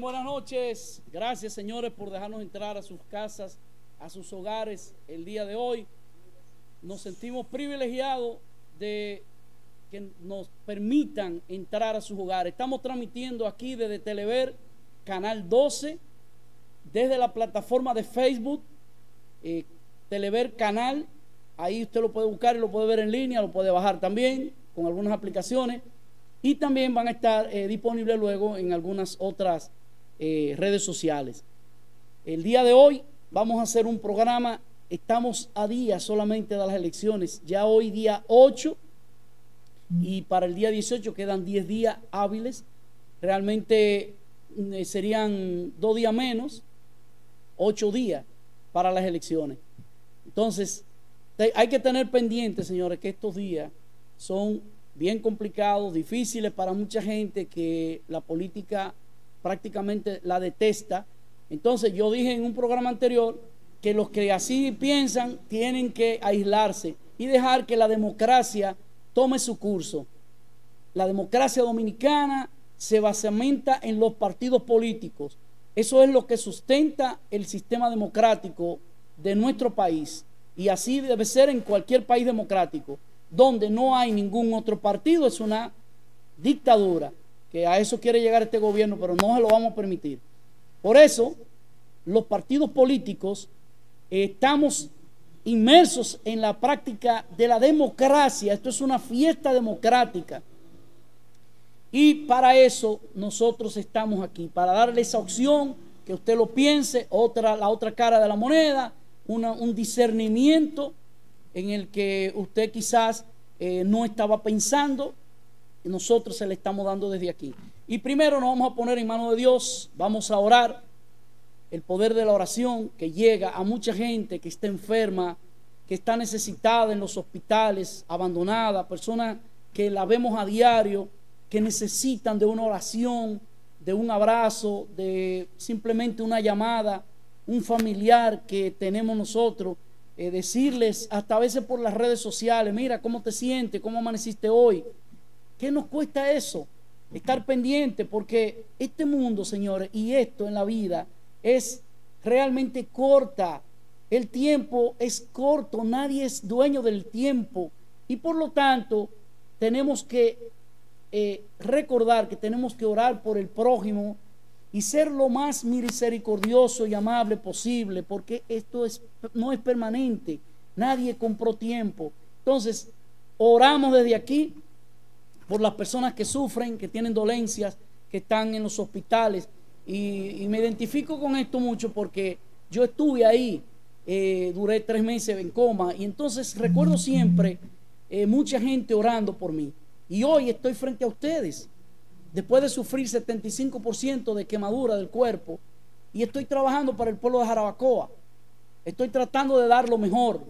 buenas noches. Gracias, señores, por dejarnos entrar a sus casas, a sus hogares el día de hoy. Nos sentimos privilegiados de que nos permitan entrar a sus hogares. Estamos transmitiendo aquí desde Telever, Canal 12, desde la plataforma de Facebook, eh, Telever Canal. Ahí usted lo puede buscar y lo puede ver en línea, lo puede bajar también con algunas aplicaciones y también van a estar eh, disponibles luego en algunas otras eh, redes sociales. El día de hoy vamos a hacer un programa, estamos a día solamente de las elecciones, ya hoy día 8 y para el día 18 quedan 10 días hábiles, realmente mm, eh, serían dos días menos, 8 días para las elecciones. Entonces, hay que tener pendiente, señores, que estos días son bien complicados, difíciles para mucha gente que la política prácticamente la detesta. Entonces yo dije en un programa anterior que los que así piensan tienen que aislarse y dejar que la democracia tome su curso. La democracia dominicana se basamenta en los partidos políticos. Eso es lo que sustenta el sistema democrático de nuestro país. Y así debe ser en cualquier país democrático, donde no hay ningún otro partido, es una dictadura que a eso quiere llegar este gobierno, pero no se lo vamos a permitir. Por eso, los partidos políticos eh, estamos inmersos en la práctica de la democracia. Esto es una fiesta democrática. Y para eso nosotros estamos aquí, para darle esa opción, que usted lo piense, otra, la otra cara de la moneda, un discernimiento en el que usted quizás eh, no estaba pensando nosotros se le estamos dando desde aquí. Y primero nos vamos a poner en manos de Dios, vamos a orar. El poder de la oración que llega a mucha gente que está enferma, que está necesitada en los hospitales, abandonada, personas que la vemos a diario, que necesitan de una oración, de un abrazo, de simplemente una llamada, un familiar que tenemos nosotros, eh, decirles hasta a veces por las redes sociales, mira, ¿cómo te sientes? ¿Cómo amaneciste hoy? ¿Qué nos cuesta eso? Estar pendiente, porque este mundo, señores, y esto en la vida es realmente corta. El tiempo es corto, nadie es dueño del tiempo. Y por lo tanto, tenemos que eh, recordar que tenemos que orar por el prójimo y ser lo más misericordioso y amable posible, porque esto no es permanente. Nadie compró tiempo. Entonces, oramos desde aquí, por las personas que sufren, que tienen dolencias, que están en los hospitales. Y, me identifico con esto mucho porque yo estuve ahí, eh, duré tres meses en coma y entonces recuerdo siempre eh, mucha gente orando por mí. Y hoy estoy frente a ustedes, después de sufrir 75% de quemadura del cuerpo, y estoy trabajando para el pueblo de Jarabacoa. Estoy tratando de dar lo mejor.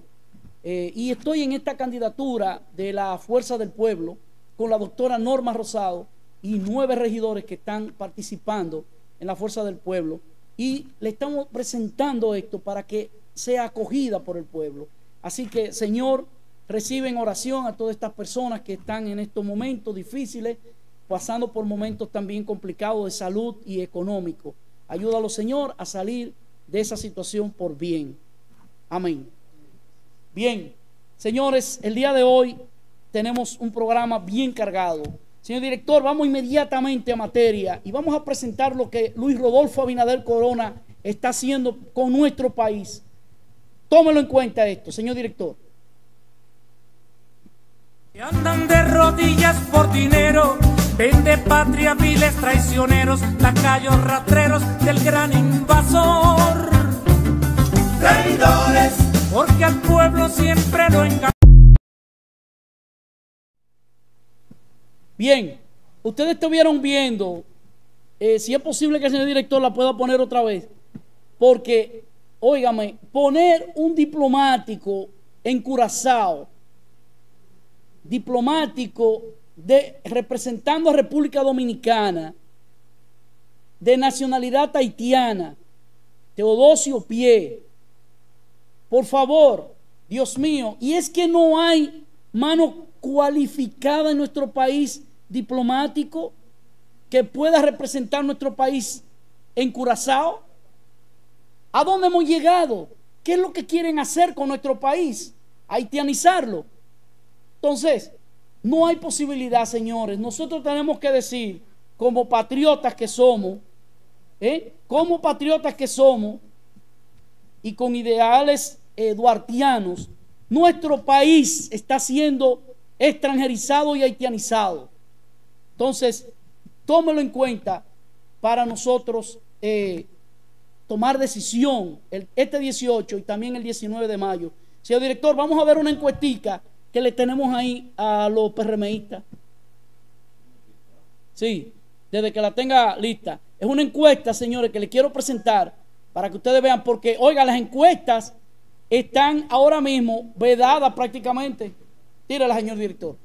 Eh, y estoy en esta candidatura de la Fuerza del Pueblo con la doctora Norma Rosado y nueve regidores que están participando en la Fuerza del Pueblo. Y le estamos presentando esto para que sea acogida por el pueblo. Así que, Señor, reciben oración a todas estas personas que están en estos momentos difíciles, pasando por momentos también complicados de salud y económico. Ayúdalo, Señor, a salir de esa situación por bien. Amén. Bien, señores, el día de hoy tenemos un programa bien cargado. Señor director, vamos inmediatamente a materia y vamos a presentar lo que Luis Rodolfo Abinader Corona está haciendo con nuestro país. Tómelo en cuenta esto, señor director. Andan de rodillas por dinero, vende patria miles traicioneros, lacayos rastreros del gran invasor. Traidores, porque al pueblo siempre lo engañan Bien, ustedes estuvieron viendo, eh, si es posible que el señor director la pueda poner otra vez, porque, óigame, poner un diplomático encurazado, diplomático de, representando a República Dominicana, de nacionalidad haitiana, Teodosio Pie, por favor, Dios mío, y es que no hay mano cualificada en nuestro país diplomático que pueda representar nuestro país en Curazao? ¿A dónde hemos llegado? ¿Qué es lo que quieren hacer con nuestro país? Haitianizarlo. Entonces, no hay posibilidad, señores. Nosotros tenemos que decir, como patriotas que somos, ¿eh? como patriotas que somos y con ideales eduartianos, nuestro país está siendo extranjerizado y haitianizado. Entonces, tómelo en cuenta para nosotros eh, tomar decisión el, este 18 y también el 19 de mayo. Señor director, vamos a ver una encuestica que le tenemos ahí a los PRMistas. Sí, desde que la tenga lista. Es una encuesta, señores, que le quiero presentar para que ustedes vean, porque, oiga, las encuestas están ahora mismo vedadas prácticamente. Tírala, señor director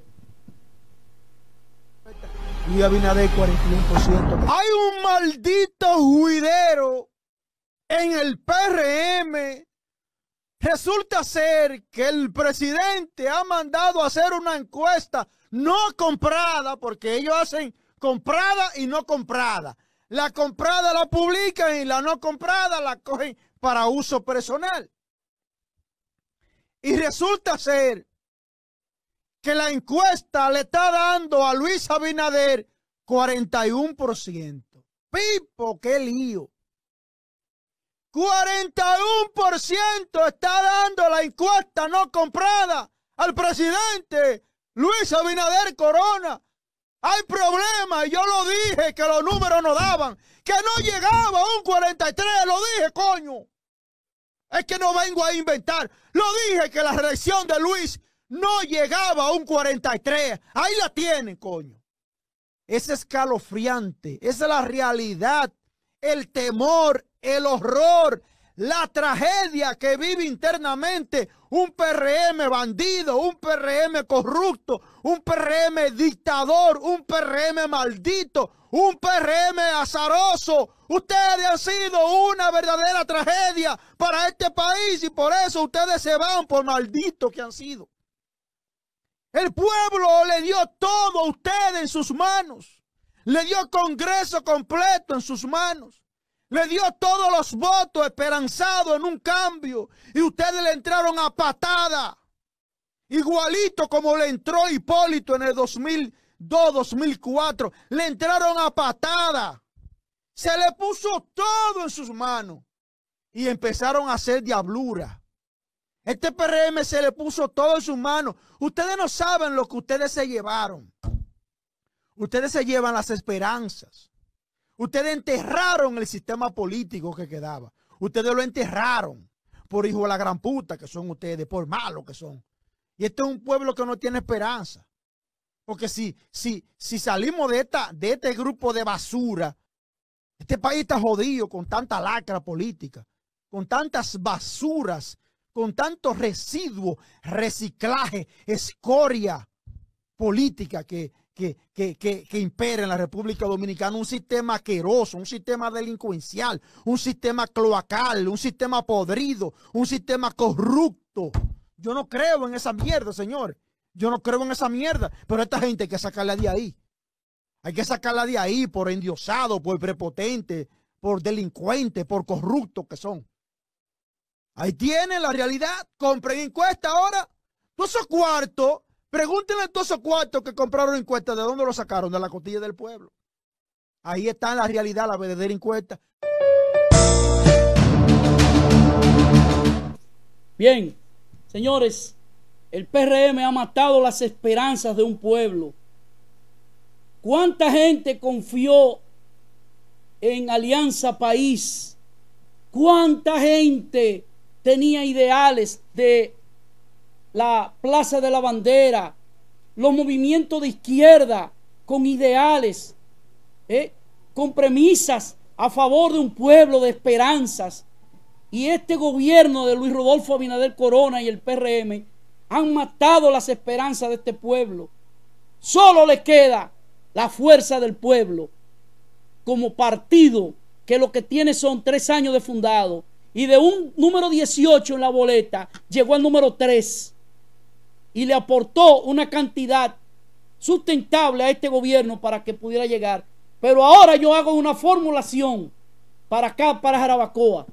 y 41%. Hay un maldito juidero en el PRM. Resulta ser que el presidente ha mandado a hacer una encuesta no comprada, porque ellos hacen comprada y no comprada. La comprada la publican y la no comprada la cogen para uso personal. Y resulta ser que la encuesta le está dando a Luis Abinader 41%. Pipo, qué lío. 41% está dando la encuesta no comprada al presidente Luis Abinader Corona. Hay problemas, yo lo dije que los números no daban, que no llegaba a un 43, lo dije, coño. Es que no vengo a inventar. Lo dije que la reacción de Luis no llegaba a un 43. Ahí la tienen, coño. Es escalofriante, esa es la realidad, el temor, el horror, la tragedia que vive internamente un PRM bandido, un PRM corrupto, un PRM dictador, un PRM maldito, un PRM azaroso. Ustedes han sido una verdadera tragedia para este país y por eso ustedes se van por malditos que han sido. El pueblo le dio todo a usted en sus manos. Le dio Congreso completo en sus manos. Le dio todos los votos esperanzados en un cambio. Y ustedes le entraron a patada. Igualito como le entró Hipólito en el 2002, 2004. Le entraron a patada. Se le puso todo en sus manos. Y empezaron a hacer diablura. Este PRM se le puso todo en sus manos. Ustedes no saben lo que ustedes se llevaron. Ustedes se llevan las esperanzas. Ustedes enterraron el sistema político que quedaba. Ustedes lo enterraron por hijo de la gran puta que son ustedes, por malos que son. Y este es un pueblo que no tiene esperanza. Porque si, si, si salimos de, esta, de este grupo de basura, este país está jodido con tanta lacra política, con tantas basuras con tanto residuo, reciclaje, escoria política que, impera en la República Dominicana, un sistema aqueroso, un sistema delincuencial, un sistema cloacal, un sistema podrido, un sistema corrupto. Yo no creo en esa mierda, señor. Yo no creo en esa mierda, pero esta gente hay que sacarla de ahí. Hay que sacarla de ahí por endiosado, por prepotente, por delincuente, por corrupto que son. Ahí tiene la realidad. Compren encuesta ahora. Todos esos cuartos, pregúntenle a todos esos cuartos que compraron encuesta, ¿de dónde lo sacaron? De la cotilla del pueblo. Ahí está la realidad, la verdadera encuesta. Bien, señores, el PRM ha matado las esperanzas de un pueblo. ¿Cuánta gente confió en Alianza País? ¿Cuánta gente tenía ideales de la Plaza de la Bandera, los movimientos de izquierda con ideales, ¿eh? con premisas a favor de un pueblo de esperanzas. Y este gobierno de Luis Rodolfo Abinader Corona y el PRM han matado las esperanzas de este pueblo. Solo le queda la fuerza del pueblo como partido que lo que tiene son tres años de fundado y de un número 18 en la boleta llegó al número 3 y le aportó una cantidad sustentable a este gobierno para que pudiera llegar. Pero ahora yo hago una formulación para acá, para Jarabacoa.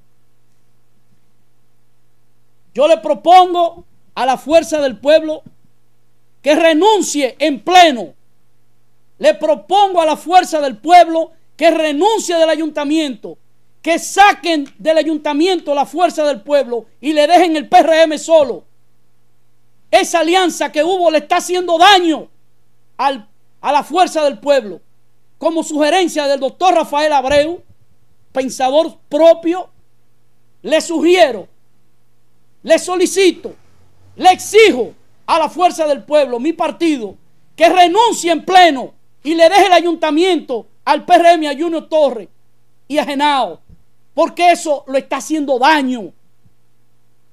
Yo le propongo a la fuerza del pueblo que renuncie en pleno. Le propongo a la fuerza del pueblo que renuncie del ayuntamiento que saquen del ayuntamiento la fuerza del pueblo y le dejen el PRM solo. Esa alianza que hubo le está haciendo daño a la fuerza del pueblo. Como sugerencia del doctor Rafael Abreu, pensador propio, le sugiero, le solicito, le exijo a la fuerza del pueblo, mi partido, que renuncie en pleno y le deje el ayuntamiento al PRM, a Junior Torres y a Genao. Porque eso lo está haciendo daño.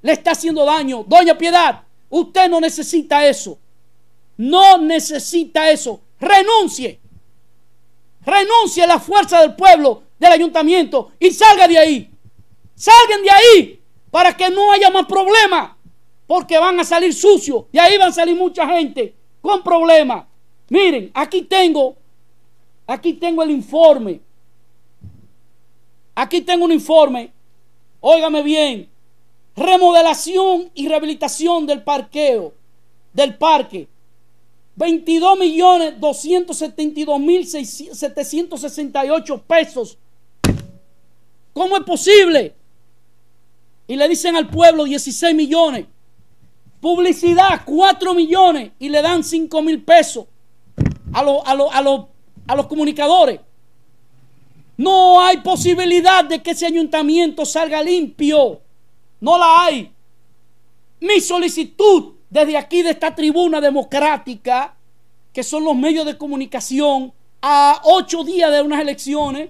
Le está haciendo daño. Doña Piedad, usted no necesita eso. No necesita eso. Renuncie. Renuncie a la fuerza del pueblo, del ayuntamiento y salga de ahí. Salgan de ahí para que no haya más problemas. Porque van a salir sucios. Y ahí van a salir mucha gente con problemas. Miren, aquí tengo, aquí tengo el informe Aquí tengo un informe. Óigame bien. Remodelación y rehabilitación del parqueo, del parque. 22 millones 272 mil 768 pesos. ¿Cómo es posible? Y le dicen al pueblo 16 millones. Publicidad 4 millones y le dan 5 mil pesos a, a los comunicadores. No hay posibilidad de que ese ayuntamiento salga limpio. No la hay. Mi solicitud desde aquí, de esta tribuna democrática, que son los medios de comunicación, a ocho días de unas elecciones,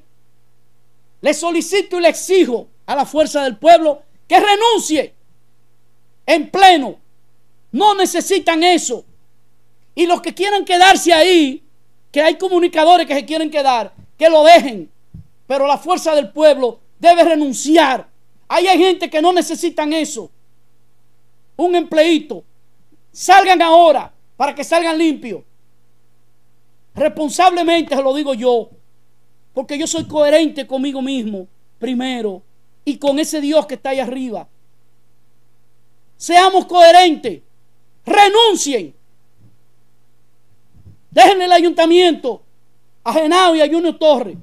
le solicito y le exijo a la fuerza del pueblo que renuncie en pleno. No necesitan eso. Y los que quieran quedarse ahí, que hay comunicadores que se quieren quedar, que lo dejen. Pero la fuerza del pueblo debe renunciar. hay gente que no necesitan eso. Un empleito. Salgan ahora para que salgan limpios. Responsablemente se lo digo yo. Porque yo soy coherente conmigo mismo primero y con ese Dios que está ahí arriba. Seamos coherentes. Renuncien. Déjenle el ayuntamiento a Genao y a Junior Torres.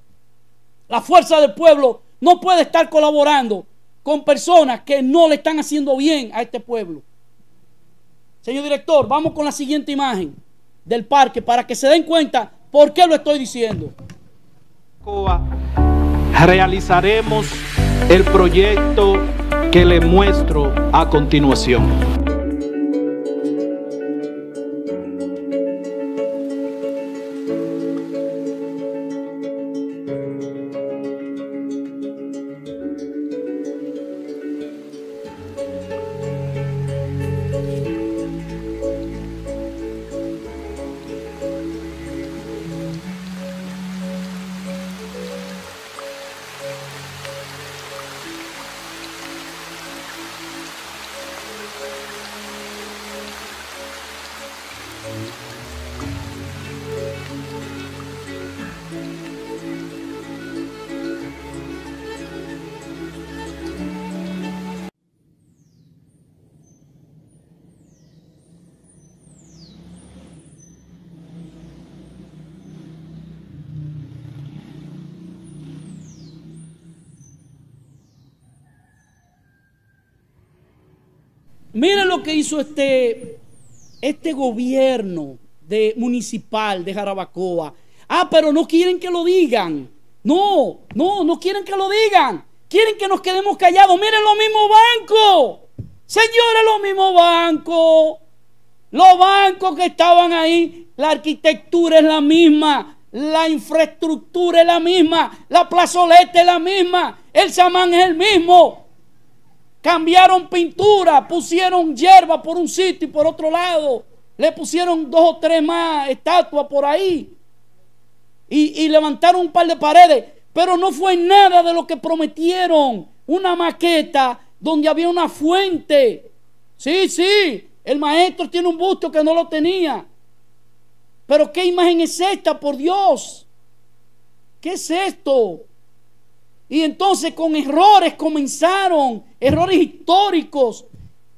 La fuerza del pueblo no puede estar colaborando con personas que no le están haciendo bien a este pueblo. Señor director, vamos con la siguiente imagen del parque para que se den cuenta por qué lo estoy diciendo. realizaremos el proyecto que le muestro a continuación. que hizo este, este gobierno de, municipal de Jarabacoa. Ah, pero no quieren que lo digan. No, no, no quieren que lo digan. Quieren que nos quedemos callados. Miren los mismos bancos. Señores, los mismos bancos. Los bancos que estaban ahí. La arquitectura es la misma. La infraestructura es la misma. La plazoleta es la misma. El samán es el mismo. Cambiaron pintura, pusieron hierba por un sitio y por otro lado. Le pusieron dos o tres más estatuas por ahí. Y, levantaron un par de paredes. Pero no fue nada de lo que prometieron. Una maqueta donde había una fuente. Sí, sí. El maestro tiene un busto que no lo tenía. Pero ¿qué imagen es esta, por Dios? ¿Qué es esto? Y entonces con errores comenzaron, errores históricos.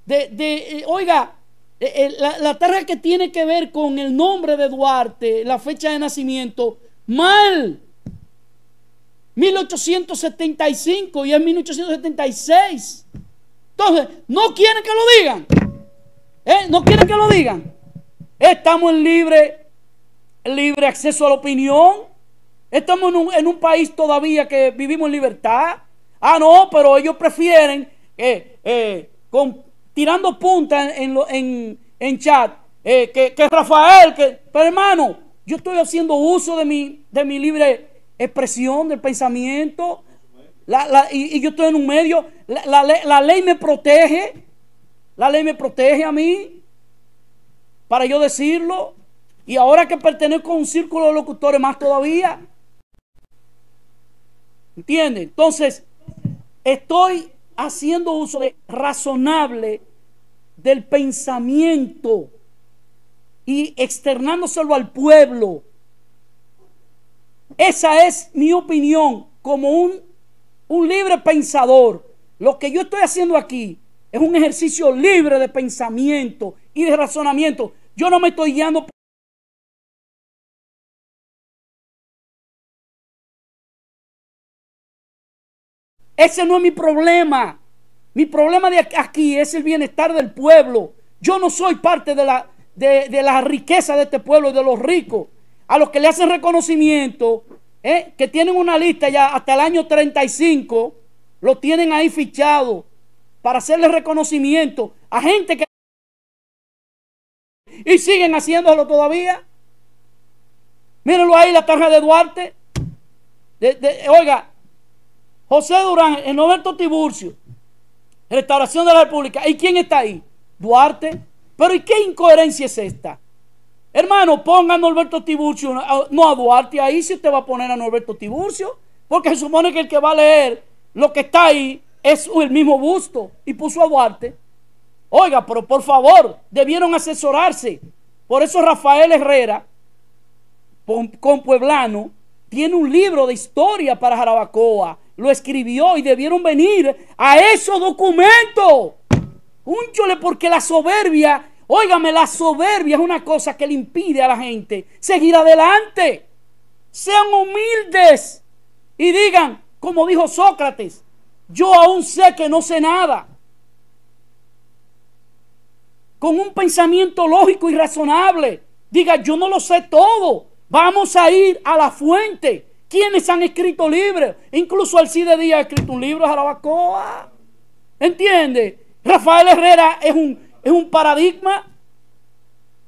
De, eh, oiga, eh, eh, la, tarea que tiene que ver con el nombre de Duarte, la fecha de nacimiento, mal. 1875 y es 1876. Entonces, no quieren que lo digan. No quieren que lo digan. Estamos en libre, libre acceso a la opinión. Estamos en un, país todavía que vivimos en libertad. Ah, no, pero ellos prefieren eh, eh, tirando punta en, chat eh, que, Rafael. pero hermano, yo estoy haciendo uso de mi, de mi libre expresión, del pensamiento. y, yo estoy en un medio. la, ley me protege. La ley me protege a mí. Para yo decirlo. Y ahora que pertenezco a un círculo de locutores más todavía. ¿Entiende? Entonces, estoy haciendo uso razonable del pensamiento y externándoselo al pueblo. Esa es mi opinión como un, un libre pensador. Lo que yo estoy haciendo aquí es un ejercicio libre de pensamiento y de razonamiento. Yo no me estoy guiando Ese no es mi problema. Mi problema de aquí es el bienestar del pueblo. Yo no soy parte de la, de, riqueza de este pueblo, de los ricos, a los que le hacen reconocimiento, ¿eh? que tienen una lista ya hasta el año 35, lo tienen ahí fichado para hacerle reconocimiento a gente que... Y siguen haciéndolo todavía. Mírenlo ahí, la tarja de Duarte. De, de, oiga, José Durán, el Norberto Tiburcio, Restauración de la República. ¿Y quién está ahí? Duarte. Pero ¿y qué incoherencia es esta? Hermano, ponga a Norberto Tiburcio, no a Duarte ahí si usted va a poner a Norberto Tiburcio, porque se supone que el que va a leer lo que está ahí es el mismo busto y puso a Duarte. Oiga, pero por favor, debieron asesorarse. Por eso Rafael Herrera, con Pueblano, tiene un libro de historia para Jarabacoa lo escribió y debieron venir a esos documentos. Únchole, porque la soberbia, óigame, la soberbia es una cosa que le impide a la gente seguir adelante. Sean humildes y digan, como dijo Sócrates, yo aún sé que no sé nada. Con un pensamiento lógico y razonable, diga, yo no lo sé todo. Vamos a ir a la fuente. ¿Quiénes han escrito libre? Incluso Alcide Díaz ha escrito un libro, Jarabacoa. ¿Entiende? Rafael Herrera es un, un paradigma.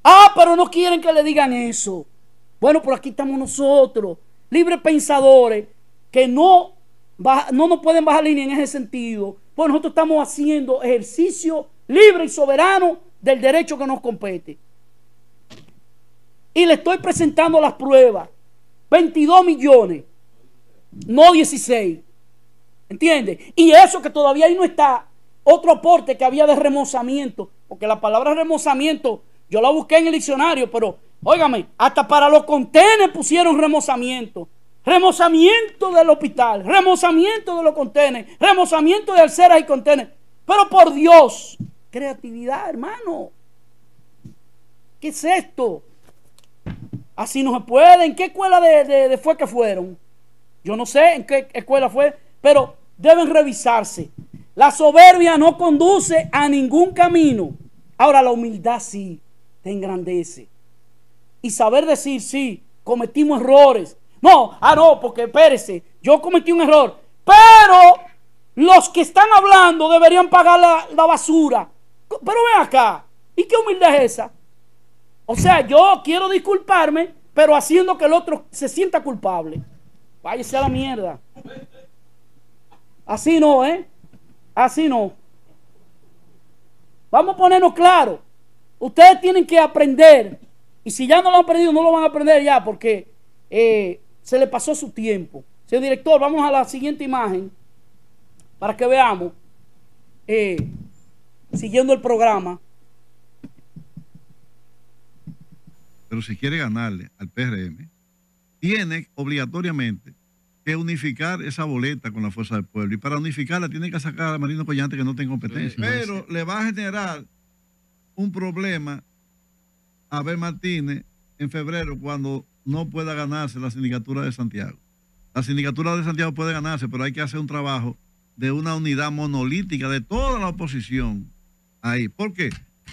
Ah, pero no quieren que le digan eso. Bueno, por aquí estamos nosotros, libres pensadores, que no, no nos pueden bajar línea en ese sentido. Pues nosotros estamos haciendo ejercicio libre y soberano del derecho que nos compete. Y le estoy presentando las pruebas. 22 millones, no 16. ¿Entiendes? Y eso que todavía ahí no está, otro aporte que había de remozamiento, porque la palabra remozamiento yo la busqué en el diccionario, pero óigame, hasta para los contenes pusieron remozamiento. Remozamiento del hospital, remozamiento de los contenes, remozamiento de alceras y contenes. Pero por Dios, creatividad, hermano. ¿Qué es esto? Así no se puede. ¿En qué escuela de, fue que fueron? Yo no sé en qué escuela fue, pero deben revisarse. La soberbia no conduce a ningún camino. Ahora la humildad sí te engrandece. Y saber decir, sí, cometimos errores. No, ah, no, porque espérese, yo cometí un error. Pero los que están hablando deberían pagar la, la basura. Pero ven acá, ¿y qué humildad es esa? O sea, yo quiero disculparme, pero haciendo que el otro se sienta culpable. Váyase a la mierda. Así no, ¿eh? Así no. Vamos a ponernos claro. Ustedes tienen que aprender. Y si ya no lo han aprendido, no lo van a aprender ya porque eh, se le pasó su tiempo. Señor director, vamos a la siguiente imagen para que veamos, eh, siguiendo el programa, pero si quiere ganarle al PRM, tiene obligatoriamente que unificar esa boleta con la Fuerza del Pueblo. Y para unificarla tiene que sacar a Marino Collante que no tiene competencia. pero le va a generar un problema a Abel Martínez en febrero cuando no pueda ganarse la sindicatura de Santiago. La sindicatura de Santiago puede ganarse, pero hay que hacer un trabajo de una unidad monolítica de toda la oposición ahí. ¿Por qué?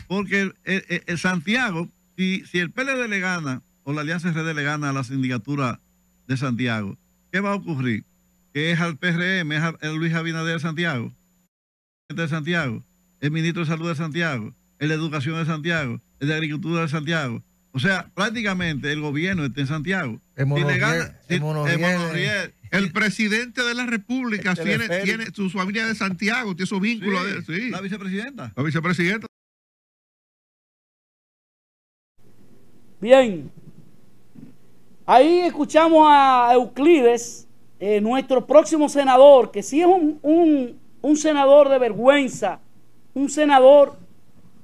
Porque el Santiago si, el PLD le gana o la Alianza RD le gana a la sindicatura de Santiago, ¿qué va a ocurrir? Que es al PRM, es al Luis Abinader de Santiago, el de Santiago, el ministro de Salud de Santiago, el de Educación de Santiago, el de Agricultura de Santiago. O sea, prácticamente el gobierno está en Santiago. El presidente de la República este tiene, su familia de Santiago, tiene su vínculo. de, La vicepresidenta. La vicepresidenta. Bien, ahí escuchamos a Euclides, eh, nuestro próximo senador, que sí es un, un, senador de vergüenza, un senador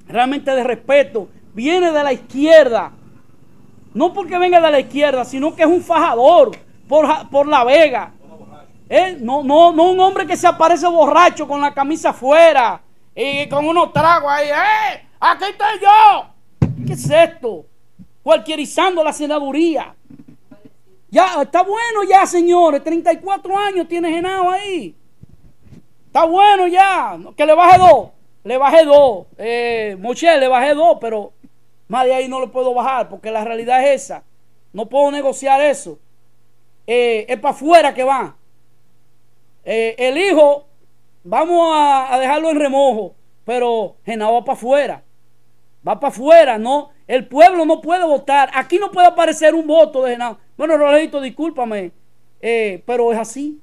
realmente de respeto, viene de la izquierda, no porque venga de la izquierda, sino que es un fajador por, por la vega. Eh, no, no, no un hombre que se aparece borracho con la camisa afuera y con unos tragos ahí. ¡Eh! ¡Aquí estoy yo! ¿Qué es esto? cualquierizando la senaduría. Ya, está bueno ya, señores. 34 años tiene Genao ahí. Está bueno ya. Que le baje dos. Le baje dos. Eh, le baje dos, pero más de ahí no lo puedo bajar porque la realidad es esa. No puedo negociar eso. Eh, es para afuera que va. Eh, el hijo, vamos a, dejarlo en remojo, pero Genao va para afuera. Va para afuera, no, el pueblo no puede votar. Aquí no puede aparecer un voto de nada. Bueno, Rolito, discúlpame, eh, pero es así.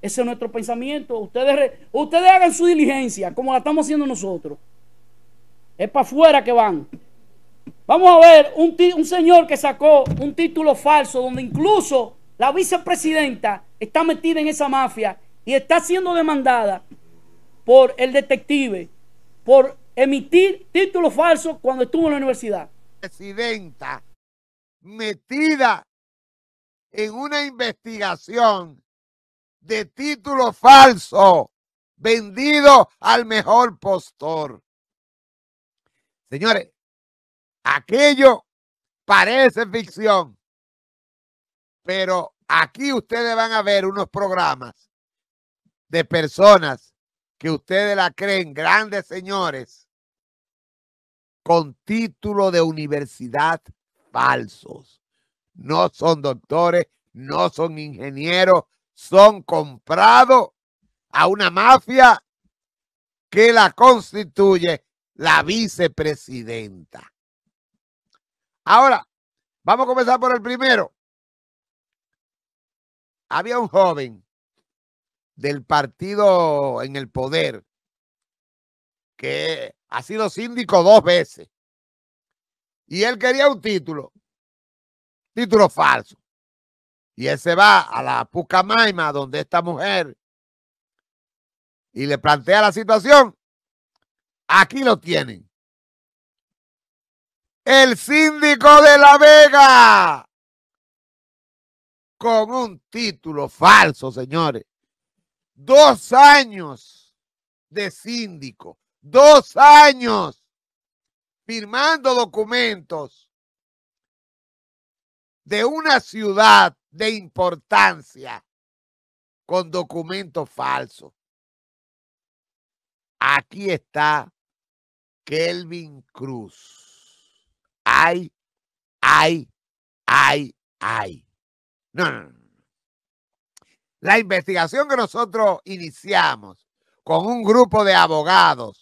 Ese es nuestro pensamiento. Ustedes, ustedes hagan su diligencia, como la estamos haciendo nosotros. Es para afuera que van. Vamos a ver un, un señor que sacó un título falso, donde incluso la vicepresidenta está metida en esa mafia y está siendo demandada por el detective por emitir título falso cuando estuvo en la universidad. Presidenta metida en una investigación de título falso vendido al mejor postor. Señores, aquello parece ficción, pero aquí ustedes van a ver unos programas de personas que ustedes la creen grandes señores con título de universidad falsos. No son doctores, no son ingenieros, son comprados a una mafia que la constituye la vicepresidenta. Ahora, vamos a comenzar por el primero. Había un joven del partido en el poder que ha sido síndico dos veces. Y él quería un título, título falso. Y él se va a la Pucamaima, donde esta mujer, y le plantea la situación. Aquí lo tienen. El síndico de La Vega. Con un título falso, señores. Dos años de síndico dos años firmando documentos de una ciudad de importancia con documentos falsos. Aquí está Kelvin Cruz. Ay, ay, ay, ay. La investigación que nosotros iniciamos con un grupo de abogados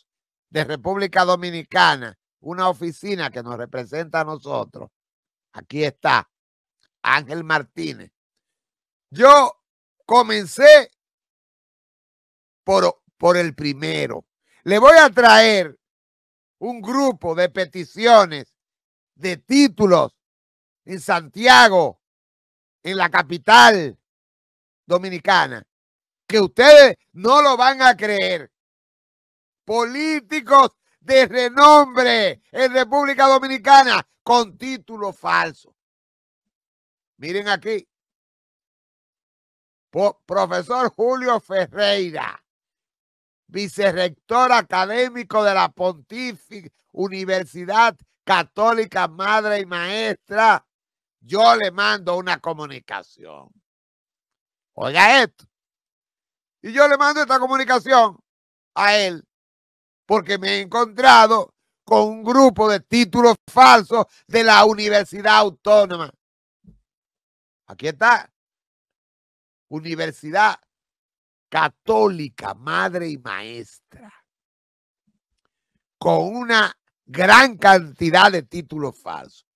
de República Dominicana, una oficina que nos representa a nosotros. Aquí está Ángel Martínez. Yo comencé por, por el primero. Le voy a traer un grupo de peticiones de títulos en Santiago, en la capital dominicana, que ustedes no lo van a creer políticos de renombre en República Dominicana con título falso. Miren aquí. profesor Julio Ferreira, vicerrector académico de la Pontificia Universidad Católica Madre y Maestra, yo le mando una comunicación. Oiga esto. Y yo le mando esta comunicación a él porque me he encontrado con un grupo de títulos falsos de la Universidad Autónoma. Aquí está. Universidad Católica, madre y maestra. Con una gran cantidad de títulos falsos.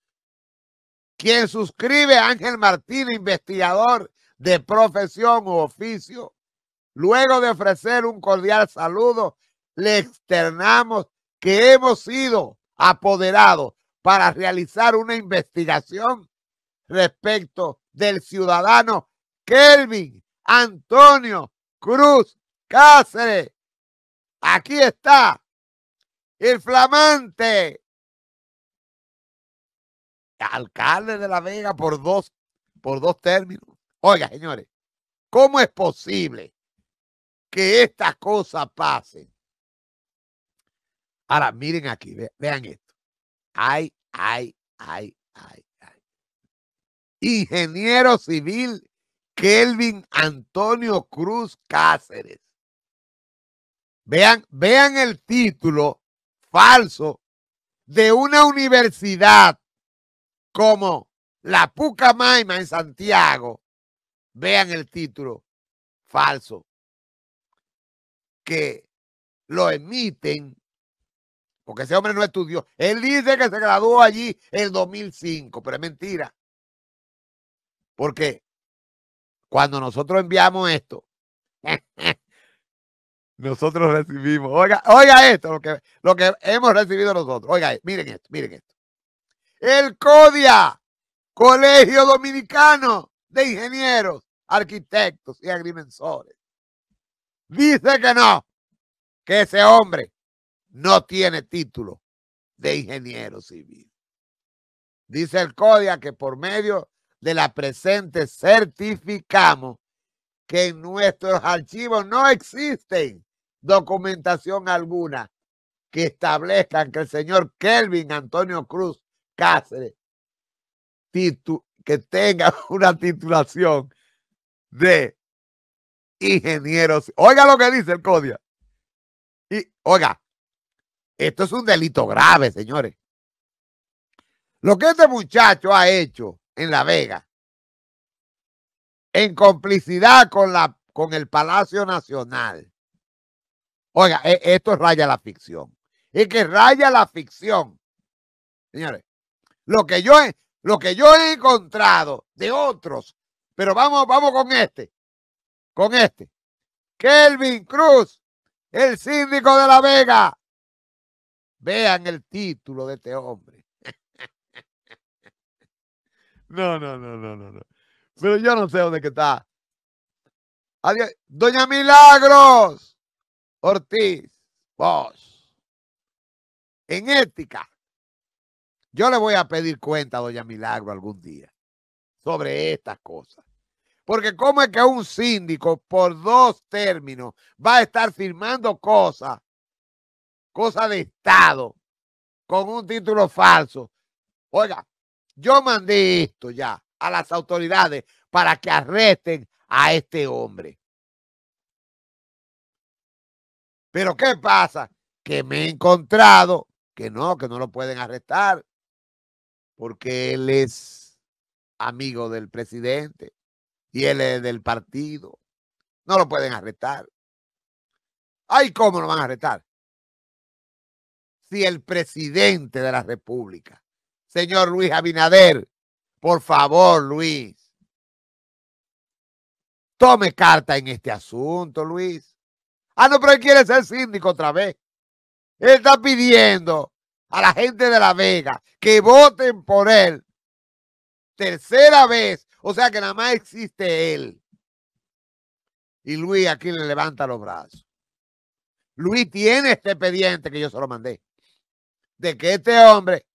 Quien suscribe Ángel Martínez, investigador de profesión u oficio, luego de ofrecer un cordial saludo le externamos que hemos sido apoderados para realizar una investigación respecto del ciudadano Kelvin Antonio Cruz Cáceres. Aquí está el flamante alcalde de La Vega por dos, por dos términos. Oiga, señores, ¿cómo es posible que estas cosas pasen? Ahora, miren aquí, vean esto. Ay, ay, ay, ay, ay. Ingeniero civil Kelvin Antonio Cruz Cáceres. Vean, vean el título falso de una universidad como la Pucamaima en Santiago. Vean el título falso que lo emiten porque ese hombre no estudió. Él dice que se graduó allí en 2005, pero es mentira. Porque cuando nosotros enviamos esto, nosotros recibimos, oiga, oiga esto, lo que, lo que hemos recibido nosotros. Oiga, miren esto, miren esto. El CODIA, Colegio Dominicano de Ingenieros, Arquitectos y Agrimensores, dice que no, que ese hombre no tiene título de ingeniero civil. Dice el CODIA que por medio de la presente certificamos que en nuestros archivos no existen documentación alguna que establezca que el señor Kelvin Antonio Cruz Cáceres que tenga una titulación de ingeniero. Oiga lo que dice el CODIA. Y, oiga, esto es un delito grave, señores. Lo que este muchacho ha hecho en La Vega, en complicidad con, la, con el Palacio Nacional. Oiga, e, esto raya la ficción. Es que raya la ficción. Señores, lo que yo he, lo que yo he encontrado de otros, pero vamos, vamos con este, con este. Kelvin Cruz, el síndico de La Vega, Vean el título de este hombre. No, no, no, no, no, no. Pero yo no sé dónde está. Adiós. Doña Milagros Ortiz, vos. En ética. Yo le voy a pedir cuenta a Doña Milagro algún día sobre estas cosas. Porque cómo es que un síndico por dos términos va a estar firmando cosas cosa de Estado, con un título falso. Oiga, yo mandé esto ya a las autoridades para que arresten a este hombre. Pero ¿qué pasa? Que me he encontrado que no, que no lo pueden arrestar porque él es amigo del presidente y él es del partido. No lo pueden arrestar. Ay, ¿cómo lo van a arrestar? si el presidente de la República, señor Luis Abinader, por favor, Luis, tome carta en este asunto, Luis. Ah, no, pero él quiere ser síndico otra vez. Él está pidiendo a la gente de La Vega que voten por él. Tercera vez. O sea que nada más existe él. Y Luis aquí le levanta los brazos. Luis tiene este expediente que yo se lo mandé de que este hombre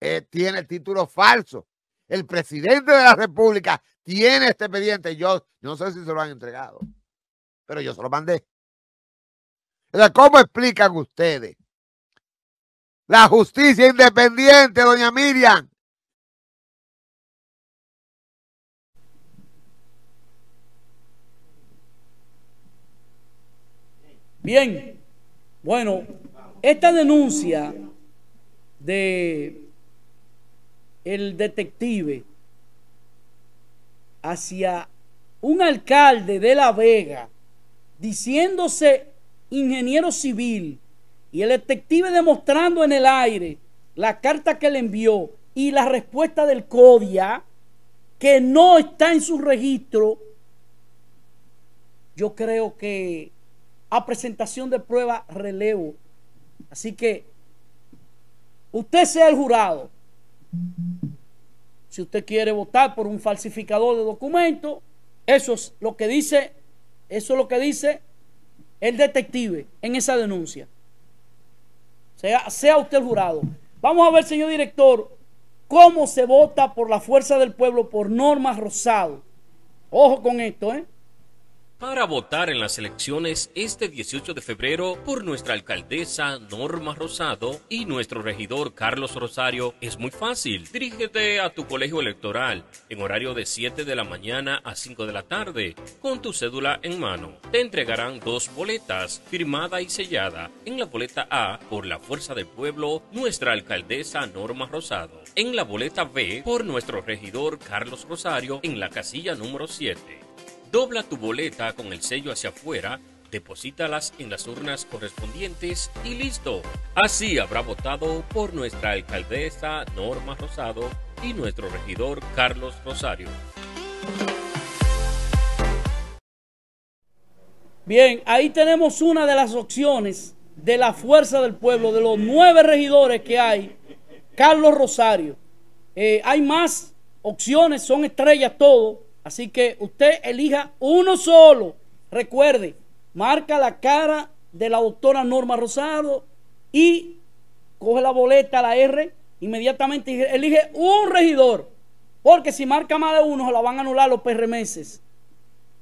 eh, tiene título falso. El presidente de la República tiene este expediente. Yo, no sé si se lo han entregado, pero yo se lo mandé. ¿cómo explican ustedes? La justicia independiente, doña Miriam. Bien, bueno, esta denuncia de el detective hacia un alcalde de La Vega diciéndose ingeniero civil y el detective demostrando en el aire la carta que le envió y la respuesta del CODIA que no está en su registro, yo creo que a presentación de prueba relevo Así que usted sea el jurado. Si usted quiere votar por un falsificador de documentos, eso es lo que dice, eso es lo que dice el detective en esa denuncia. Sea, sea usted el jurado. Vamos a ver, señor director, cómo se vota por la fuerza del pueblo por normas Rosado. Ojo con esto, ¿eh? para votar en las elecciones este 18 de febrero por nuestra alcaldesa Norma Rosado y nuestro regidor Carlos Rosario es muy fácil. Dirígete a tu colegio electoral en horario de 7 de la mañana a 5 de la tarde con tu cédula en mano. Te entregarán dos boletas firmada y sellada. En la boleta A por la Fuerza del Pueblo nuestra alcaldesa Norma Rosado. En la boleta B por nuestro regidor Carlos Rosario en la casilla número 7 Dobla tu boleta con el sello hacia afuera, deposítalas en las urnas correspondientes y listo. Así habrá votado por nuestra alcaldesa Norma Rosado y nuestro regidor Carlos Rosario. Bien, ahí tenemos una de las opciones de la fuerza del pueblo, de los nueve regidores que hay. Carlos Rosario. Eh, hay más opciones, son estrellas todos. Así que usted elija uno solo. Recuerde, marca la cara de la doctora Norma Rosado y coge la boleta, la R, inmediatamente elige un regidor. Porque si marca más de uno, se la van a anular los meses.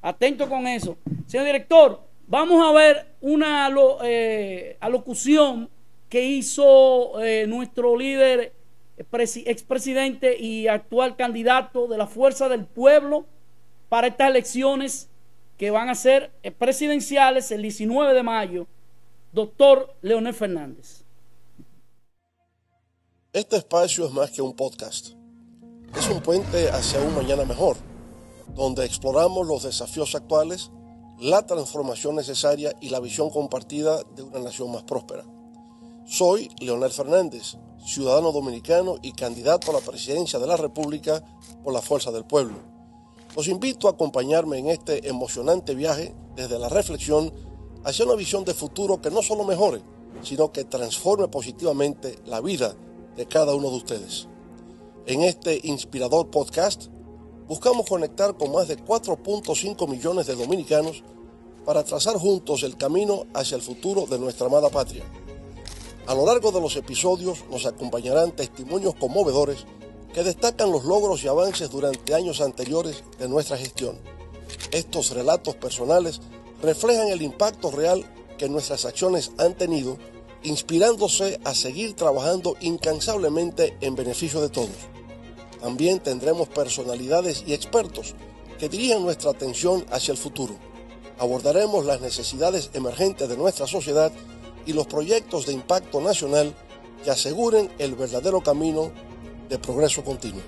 Atento con eso. Señor director, vamos a ver una eh, alocución que hizo eh, nuestro líder, eh, expresidente y actual candidato de la Fuerza del Pueblo, para estas elecciones que van a ser eh, presidenciales el 19 de mayo, doctor Leonel Fernández. Este espacio es más que un podcast. Es un puente hacia un mañana mejor, donde exploramos los desafíos actuales, la transformación necesaria y la visión compartida de una nación más próspera. Soy Leonel Fernández, ciudadano dominicano y candidato a la presidencia de la República por la fuerza del pueblo. Los invito a acompañarme en este emocionante viaje desde la reflexión hacia una visión de futuro que no solo mejore, sino que transforme positivamente la vida de cada uno de ustedes. En este inspirador podcast buscamos conectar con más de 4.5 millones de dominicanos para trazar juntos el camino hacia el futuro de nuestra amada patria. A lo largo de los episodios nos acompañarán testimonios conmovedores que destacan los logros y avances durante años anteriores de nuestra gestión. Estos relatos personales reflejan el impacto real que nuestras acciones han tenido, inspirándose a seguir trabajando incansablemente en beneficio de todos. También tendremos personalidades y expertos que dirijan nuestra atención hacia el futuro. Abordaremos las necesidades emergentes de nuestra sociedad y los proyectos de impacto nacional que aseguren el verdadero camino de progreso continuo.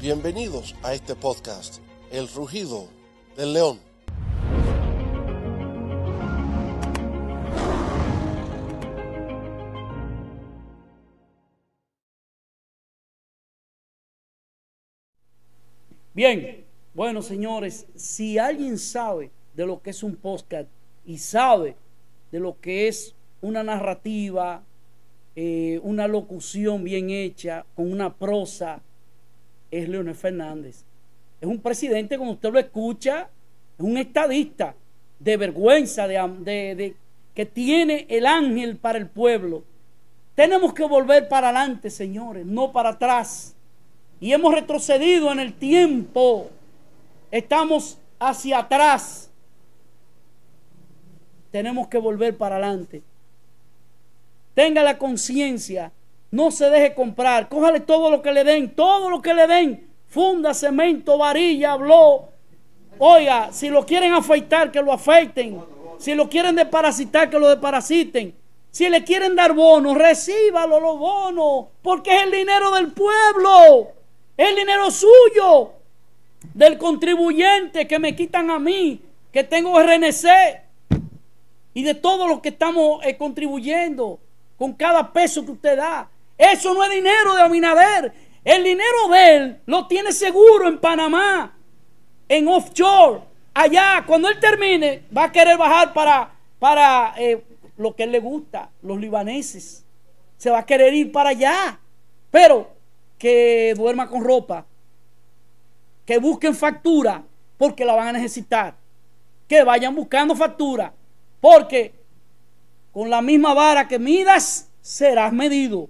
Bienvenidos a este podcast, El Rugido del León. Bien, bueno señores, si alguien sabe de lo que es un podcast y sabe de lo que es una narrativa, eh, una locución bien hecha, con una prosa, es Leonel Fernández. Es un presidente, como usted lo escucha, es un estadista de vergüenza, de, que tiene el ángel para el pueblo. Tenemos que volver para adelante, señores, no para atrás. Y hemos retrocedido en el tiempo. Estamos hacia atrás. Tenemos que volver para adelante. Tenga la conciencia. No se deje comprar. Cójale todo lo que le den. Todo lo que le den. Funda, cemento, varilla, blo. Oiga, si lo quieren afeitar, que lo afeiten. Si lo quieren deparasitar, que lo deparasiten. Si le quieren dar bonos, recíbalo los bonos. Porque es el dinero del pueblo. Es el dinero suyo. Del contribuyente que me quitan a mí. Que tengo RNC. Y de todos los que estamos eh, contribuyendo con cada peso que usted da. Eso no es dinero de Abinader. El dinero de él lo tiene seguro en Panamá, en offshore. Allá, cuando él termine, va a querer bajar para, para eh, lo que él le gusta, los libaneses. Se va a querer ir para allá. Pero que duerma con ropa, que busquen factura, porque la van a necesitar. Que vayan buscando factura, porque con la misma vara que midas, serás medido.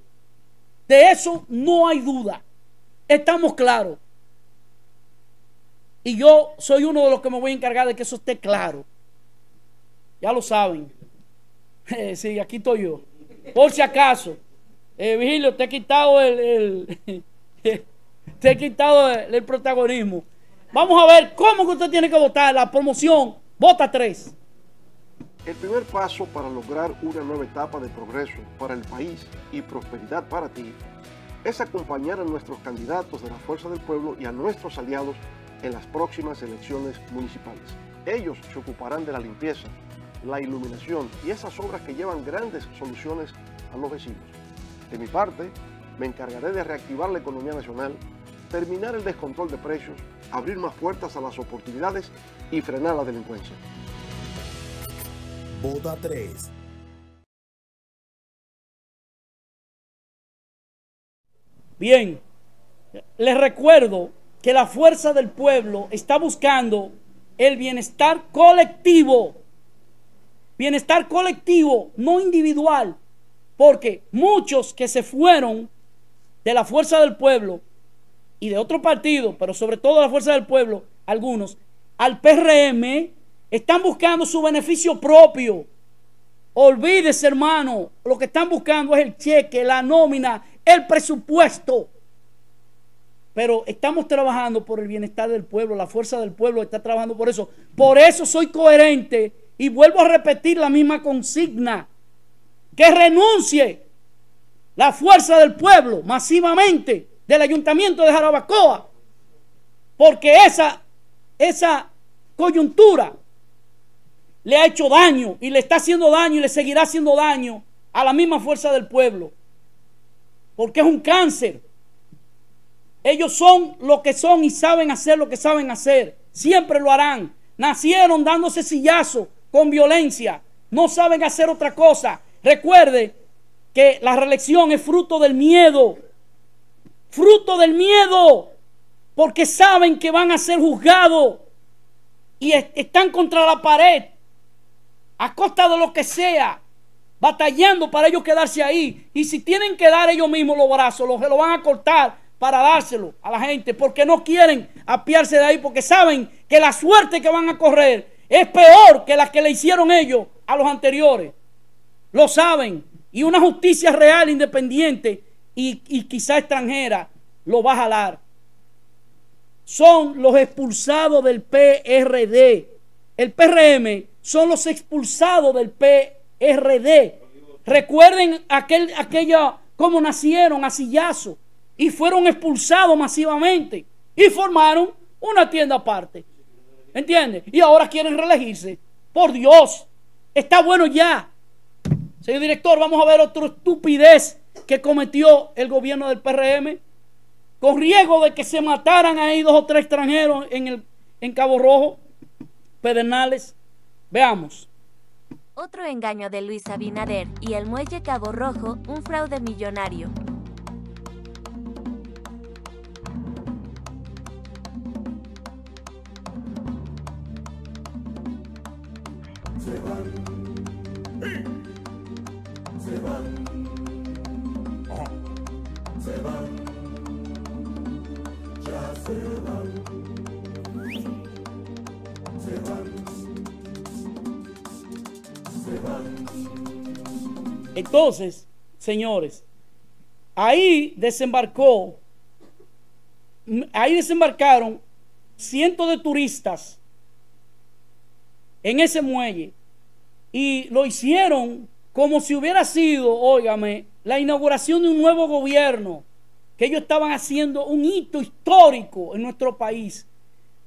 De eso no hay duda. Estamos claros. Y yo soy uno de los que me voy a encargar de que eso esté claro. Ya lo saben. sí, aquí estoy yo. Por si acaso. Eh, Vigilio, te he quitado el, te he quitado el, protagonismo. Vamos a ver cómo que usted tiene que votar. La promoción, vota tres. El primer paso para lograr una nueva etapa de progreso para el país y prosperidad para ti es acompañar a nuestros candidatos de la Fuerza del Pueblo y a nuestros aliados en las próximas elecciones municipales. Ellos se ocuparán de la limpieza, la iluminación y esas obras que llevan grandes soluciones a los vecinos. De mi parte, me encargaré de reactivar la economía nacional, terminar el descontrol de precios, abrir más puertas a las oportunidades y frenar la delincuencia. Boda 3. Bien, les recuerdo que la fuerza del pueblo está buscando el bienestar colectivo. Bienestar colectivo, no individual. Porque muchos que se fueron de la fuerza del pueblo y de otro partido, pero sobre todo la fuerza del pueblo, algunos, al PRM, están buscando su beneficio propio. Olvídese, hermano. Lo que están buscando es el cheque, la nómina, el presupuesto. Pero estamos trabajando por el bienestar del pueblo. La fuerza del pueblo está trabajando por eso. Por eso soy coherente y vuelvo a repetir la misma consigna. Que renuncie la fuerza del pueblo masivamente del ayuntamiento de Jarabacoa. Porque esa, esa coyuntura le ha hecho daño y le está haciendo daño y le seguirá haciendo daño a la misma fuerza del pueblo. Porque es un cáncer. Ellos son lo que son y saben hacer lo que saben hacer. Siempre lo harán. Nacieron dándose sillazo con violencia. No saben hacer otra cosa. Recuerde que la reelección es fruto del miedo. Fruto del miedo. Porque saben que van a ser juzgados y están contra la pared a costa de lo que sea, batallando para ellos quedarse ahí. Y si tienen que dar ellos mismos los brazos, los lo van a cortar para dárselo a la gente, porque no quieren apiarse de ahí, porque saben que la suerte que van a correr es peor que la que le hicieron ellos a los anteriores. Lo saben. Y una justicia real, independiente y, y quizá extranjera, lo va a jalar. Son los expulsados del PRD. El PRM son los expulsados del PRD. Recuerden aquel, aquella, cómo nacieron a sillazo y fueron expulsados masivamente y formaron una tienda aparte. ¿Entiendes? Y ahora quieren reelegirse. Por Dios, está bueno ya. Señor director, vamos a ver otra estupidez que cometió el gobierno del PRM con riesgo de que se mataran ahí dos o tres extranjeros en, el, en Cabo Rojo, Pedernales. Veamos. Otro engaño de Luis Abinader y el muelle Cabo Rojo, un fraude millonario. Se se van. Entonces, señores, ahí desembarcó, ahí desembarcaron cientos de turistas en ese muelle y lo hicieron como si hubiera sido, óigame, la inauguración de un nuevo gobierno, que ellos estaban haciendo un hito histórico en nuestro país,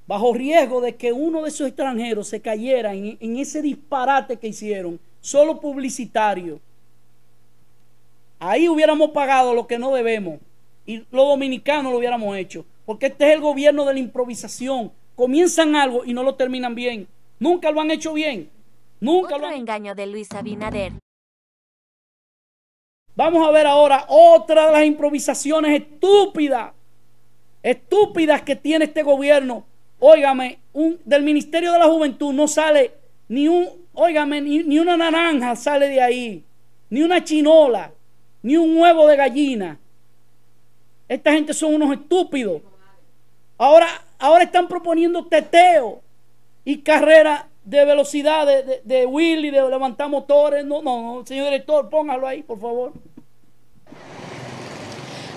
bajo riesgo de que uno de esos extranjeros se cayera en, en ese disparate que hicieron, solo publicitario. Ahí hubiéramos pagado lo que no debemos y los dominicanos lo hubiéramos hecho. Porque este es el gobierno de la improvisación. Comienzan algo y no lo terminan bien. Nunca lo han hecho bien. Nunca lo han... engaño de Luis Abinader. Vamos a ver ahora otra de las improvisaciones estúpidas, estúpidas que tiene este gobierno. Óigame, un, del Ministerio de la Juventud no sale ni un, óigame, ni una naranja sale de ahí, ni una chinola ni un huevo de gallina. Esta gente son unos estúpidos. Ahora, ahora están proponiendo teteo y carrera de velocidad de, de Willy, de levantar motores. No, no, no, señor director, póngalo ahí, por favor.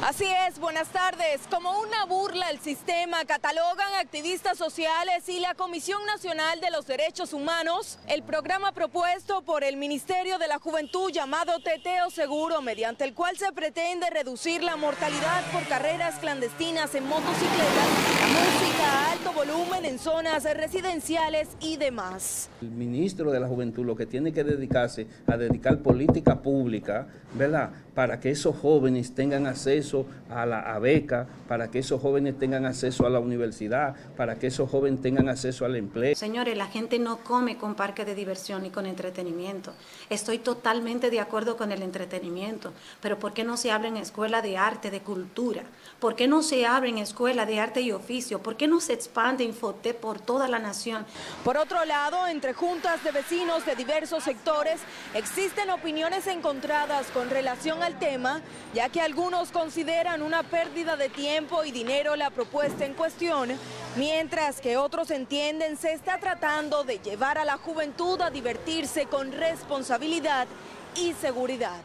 Así es, buenas tardes. Como una burla el sistema, catalogan activistas sociales y la Comisión Nacional de los Derechos Humanos el programa propuesto por el Ministerio de la Juventud llamado Teteo Seguro, mediante el cual se pretende reducir la mortalidad por carreras clandestinas en motocicletas Música a alto volumen en zonas residenciales y demás. El ministro de la Juventud lo que tiene que dedicarse a dedicar política pública, ¿verdad? Para que esos jóvenes tengan acceso a la beca, para que esos jóvenes tengan acceso a la universidad, para que esos jóvenes tengan acceso al empleo. Señores, la gente no come con parques de diversión ni con entretenimiento. Estoy totalmente de acuerdo con el entretenimiento, pero ¿por qué no se habla en escuela de arte, de cultura? ¿Por qué no se habla en escuela de arte y oficio? ¿Por qué no se expande infote por toda la nación? Por otro lado, entre juntas de vecinos de diversos sectores existen opiniones encontradas con relación al tema, ya que algunos consideran una pérdida de tiempo y dinero la propuesta en cuestión, mientras que otros entienden se está tratando de llevar a la juventud a divertirse con responsabilidad y seguridad.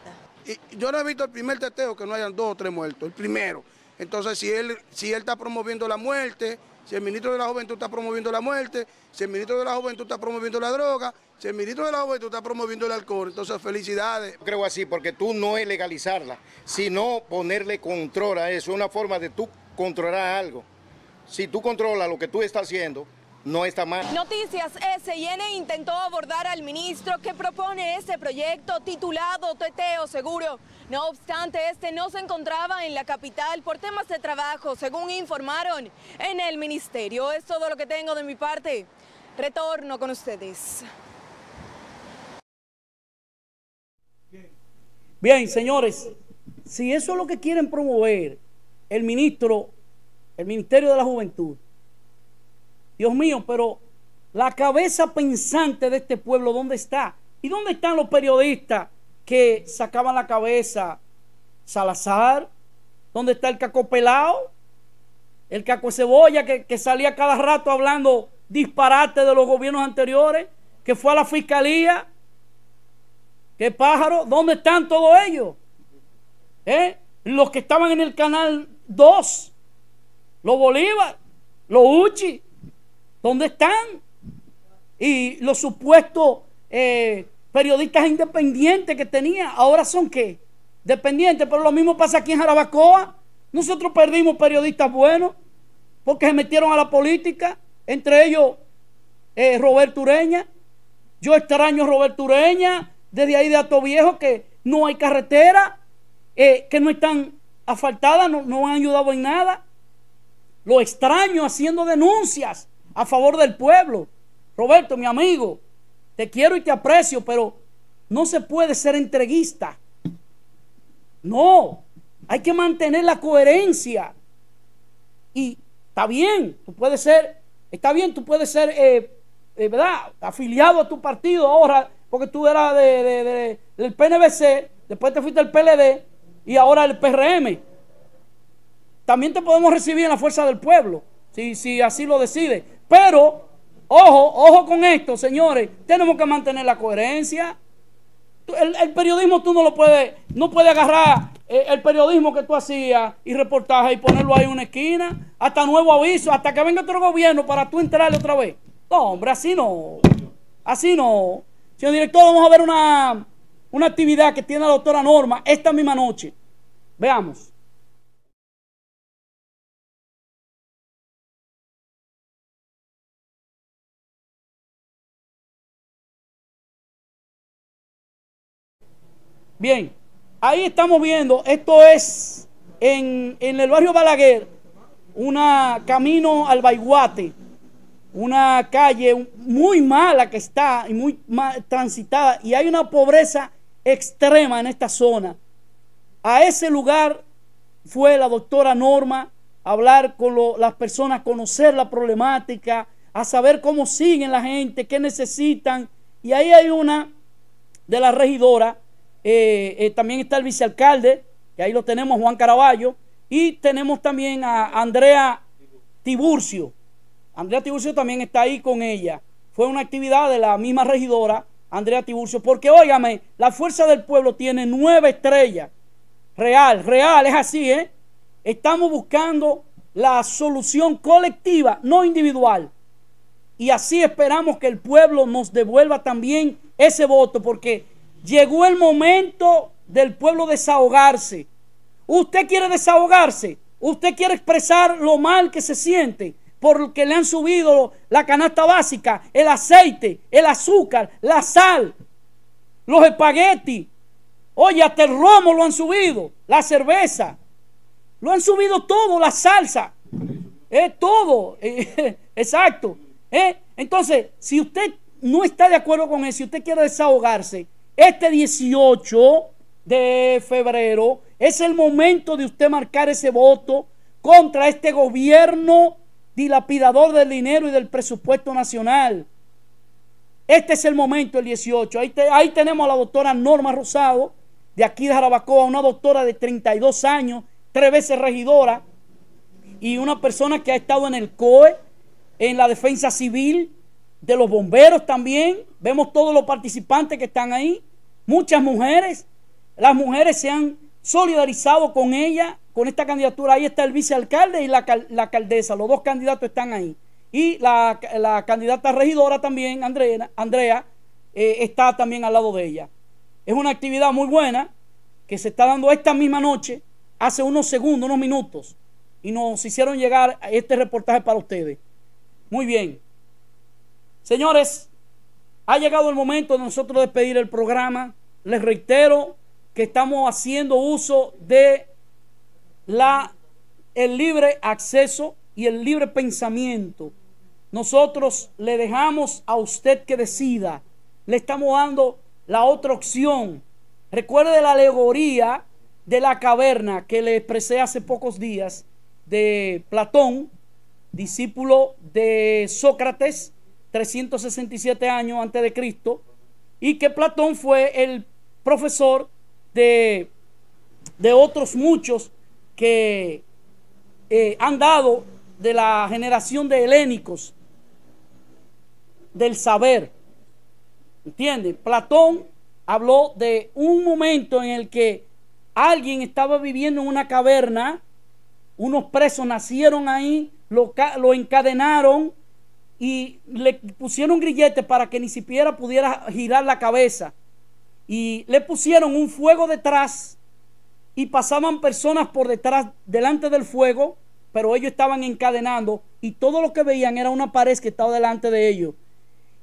yo no he visto el primer teteo que no hayan dos o tres muertos, el primero. Entonces, si él, si él está promoviendo la muerte, si el ministro de la Juventud está promoviendo la muerte, si el ministro de la Juventud está promoviendo la droga, si el ministro de la Juventud está promoviendo el alcohol, entonces felicidades. Creo así, porque tú no es legalizarla, sino ponerle control a eso, una forma de tú controlar algo. Si tú controlas lo que tú estás haciendo, no está mal. Noticias SN intentó abordar al ministro que propone este proyecto titulado Teteo Seguro. No obstante, este no se encontraba en la capital por temas de trabajo, según informaron en el ministerio. Es todo lo que tengo de mi parte. Retorno con ustedes. Bien, señores, si eso es lo que quieren promover el ministro, el Ministerio de la Juventud, Dios mío, pero la cabeza pensante de este pueblo, ¿dónde está? ¿Y dónde están los periodistas que sacaban la cabeza? Salazar, ¿dónde está el caco pelado? El caco cebolla que, salía cada rato hablando disparate de los gobiernos anteriores, que fue a la fiscalía. ¿Qué pájaro? ¿Dónde están todos ellos? ¿Eh? Los que estaban en el canal 2, los Bolívar, los Uchi, ¿Dónde están? Y los supuestos eh, periodistas independientes que tenía, ahora son qué? Dependientes, pero lo mismo pasa aquí en Jarabacoa. Nosotros perdimos periodistas buenos porque se metieron a la política, entre ellos eh, Roberto Ureña. Yo extraño a Roberto Ureña desde ahí de Ato Viejo que no hay carretera, eh, que no están asfaltadas, no, no han ayudado en nada. Lo extraño haciendo denuncias a favor del pueblo. Roberto, mi amigo, te quiero y te aprecio, pero no se puede ser entreguista. No, hay que mantener la coherencia. Y está bien, tú puedes ser, está bien, tú puedes ser, eh, eh, ¿verdad? Afiliado a tu partido ahora, porque tú eras de, de, del PNBC, después te fuiste al PLD y ahora el PRM. También te podemos recibir en la fuerza del pueblo si, si así lo decide. Pero, ojo, ojo con esto, señores, tenemos que mantener la coherencia. El, periodismo tú no lo puedes, no puedes agarrar eh, el periodismo que tú hacías y reportaje y ponerlo ahí en una esquina, hasta nuevo aviso, hasta que venga otro gobierno para tú entrarle otra vez. No, hombre, así no. Así no. Señor director, vamos a ver una actividad que tiene la doctora Norma esta misma noche. Veamos. Bien, ahí estamos viendo, esto es en, el barrio Balaguer, una camino al Baiguate, una calle muy mala que está y muy transitada y hay una pobreza extrema en esta zona. A ese lugar fue la doctora Norma a hablar con las personas, conocer la problemática, a saber cómo siguen la gente, qué necesitan. Y ahí hay una de la regidora. Eh, eh, también está el vicealcalde, que ahí lo tenemos, Juan Caraballo, y tenemos también a Andrea Tiburcio. Andrea Tiburcio también está ahí con ella. Fue una actividad de la misma regidora, Andrea Tiburcio, porque óigame, la fuerza del pueblo tiene nueve estrellas. Real, real, es así, ¿eh? Estamos buscando la solución colectiva, no individual. Y así esperamos que el pueblo nos devuelva también ese voto, porque Llegó el momento del pueblo desahogarse. Usted quiere desahogarse. Usted quiere expresar lo mal que se siente porque le han subido la canasta básica, el aceite, el azúcar, la sal, los espaguetis. Oye, hasta el romo lo han subido, la cerveza. Lo han subido todo, la salsa. todo. Eh, exacto. ¿eh? Entonces, si usted no está de acuerdo con eso, si usted quiere desahogarse, este 18 de febrero es el momento de usted marcar ese voto contra este gobierno dilapidador del dinero y del presupuesto nacional. Este es el momento, el 18. Ahí, tenemos a la doctora Norma Rosado, de aquí de Jarabacoa, una doctora de 32 años, tres veces regidora, y una persona que ha estado en el COE, en la defensa civil, de los bomberos también. Vemos todos los participantes que están ahí. Muchas mujeres. Las mujeres se han solidarizado con ella, con esta candidatura. Ahí está el vicealcalde y la, alcaldesa. Los dos candidatos están ahí. Y la, candidata regidora también, Andrea, Andrea eh, está también al lado de ella. Es una actividad muy buena que se está dando esta misma noche, hace unos segundos, unos minutos. Y nos hicieron llegar este reportaje para ustedes. Muy bien. Señores, ha llegado el momento de nosotros despedir el programa. Les reitero que estamos haciendo uso de la el libre acceso y el libre pensamiento. Nosotros le dejamos a usted que decida. Le estamos dando la otra opción. Recuerde la alegoría de la caverna que le expresé hace pocos días de Platón, discípulo de Sócrates, 367 años antes de Cristo, y que Platón fue el profesor de, de otros muchos que eh, han dado de la generación de helénicos del saber. ¿Entiendes? Platón habló de un momento en el que alguien estaba viviendo en una caverna, unos presos nacieron ahí, lo, lo encadenaron y le pusieron un grillete para que ni siquiera pudiera girar la cabeza. Y le pusieron un fuego detrás y pasaban personas por detrás, delante del fuego, pero ellos estaban encadenando y todo lo que veían era una pared que estaba delante de ellos.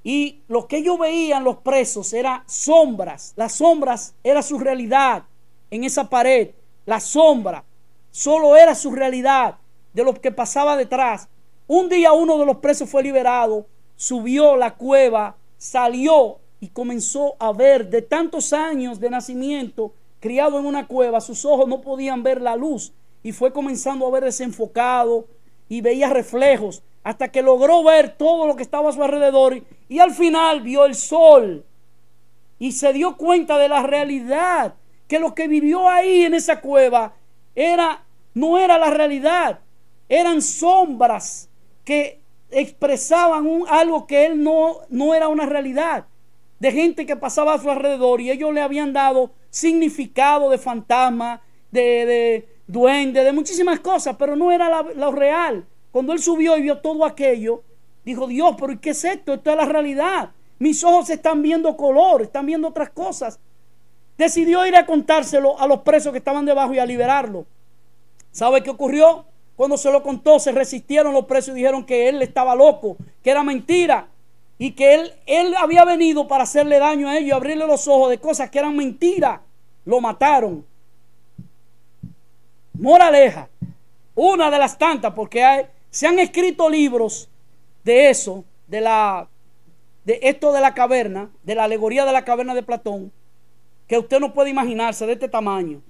Y lo que ellos veían, los presos, eran sombras. Las sombras era su realidad en esa pared. La sombra solo era su realidad de lo que pasaba detrás. Un día uno de los presos fue liberado, subió la cueva, salió y comenzó a ver de tantos años de nacimiento, criado en una cueva, sus ojos no podían ver la luz y fue comenzando a ver desenfocado y veía reflejos hasta que logró ver todo lo que estaba a su alrededor y al final vio el sol y se dio cuenta de la realidad, que lo que vivió ahí en esa cueva era no era la realidad, eran sombras que expresaban algo que él no, no era una realidad, de gente que pasaba a su alrededor y ellos le habían dado significado de fantasma, de, duende, de muchísimas cosas, pero no era lo real. Cuando él subió y vio todo aquello, dijo, Dios, pero ¿qué es esto? Esto es la realidad. Mis ojos están viendo color, están viendo otras cosas. Decidió ir a contárselo a los presos que estaban debajo y a liberarlo. ¿Sabe qué ocurrió? Cuando se lo contó, se resistieron los presos y dijeron que él estaba loco, que era mentira y que él, él había venido para hacerle daño a ellos, abrirle los ojos de cosas que eran mentiras. Lo mataron. Moraleja, una de las tantas, porque hay, se han escrito libros de eso, de la de esto de la caverna, de la alegoría de la caverna de Platón, que usted no puede imaginarse de este tamaño.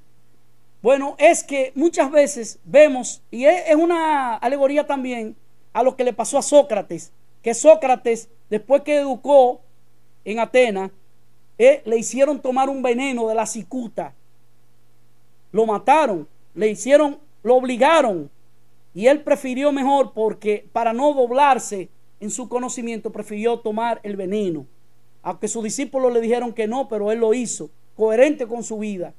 Bueno, es que muchas veces vemos, y es una alegoría también a lo que le pasó a Sócrates, que Sócrates, después que educó en Atenas, eh, le hicieron tomar un veneno de la cicuta. Lo mataron, le hicieron, lo obligaron. Y él prefirió mejor porque para no doblarse en su conocimiento, prefirió tomar el veneno. Aunque sus discípulos le dijeron que no, pero él lo hizo, coherente con su vida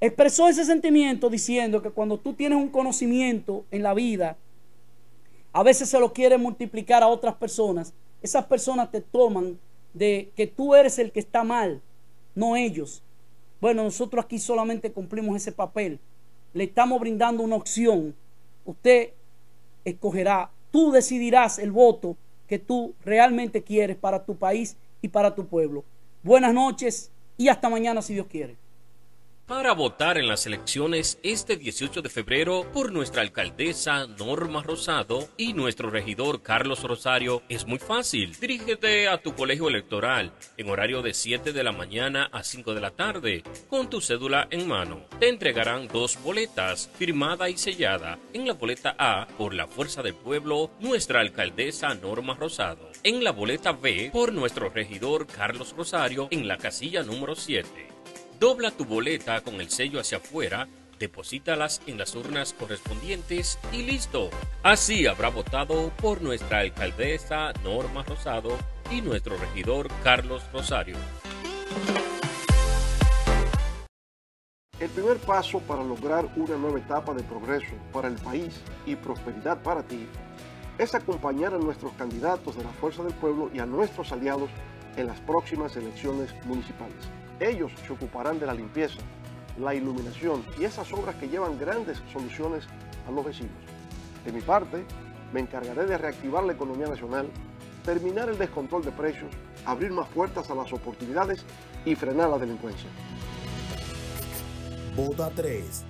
expresó ese sentimiento diciendo que cuando tú tienes un conocimiento en la vida, a veces se lo quiere multiplicar a otras personas. Esas personas te toman de que tú eres el que está mal, no ellos. Bueno, nosotros aquí solamente cumplimos ese papel. Le estamos brindando una opción. Usted escogerá, tú decidirás el voto que tú realmente quieres para tu país y para tu pueblo. Buenas noches y hasta mañana si Dios quiere para votar en las elecciones este 18 de febrero por nuestra alcaldesa Norma Rosado y nuestro regidor Carlos Rosario es muy fácil. Dirígete a tu colegio electoral en horario de 7 de la mañana a 5 de la tarde con tu cédula en mano. Te entregarán dos boletas firmada y sellada. En la boleta A, por la fuerza del pueblo, nuestra alcaldesa Norma Rosado. En la boleta B, por nuestro regidor Carlos Rosario en la casilla número 7. Dobla tu boleta con el sello hacia afuera, deposítalas en las urnas correspondientes y listo. Así habrá votado por nuestra alcaldesa Norma Rosado y nuestro regidor Carlos Rosario. El primer paso para lograr una nueva etapa de progreso para el país y prosperidad para ti es acompañar a nuestros candidatos de la Fuerza del Pueblo y a nuestros aliados en las próximas elecciones municipales. Ellos se ocuparán de la limpieza, la iluminación y esas obras que llevan grandes soluciones a los vecinos. De mi parte, me encargaré de reactivar la economía nacional, terminar el descontrol de precios, abrir más puertas a las oportunidades y frenar la delincuencia. Boda 3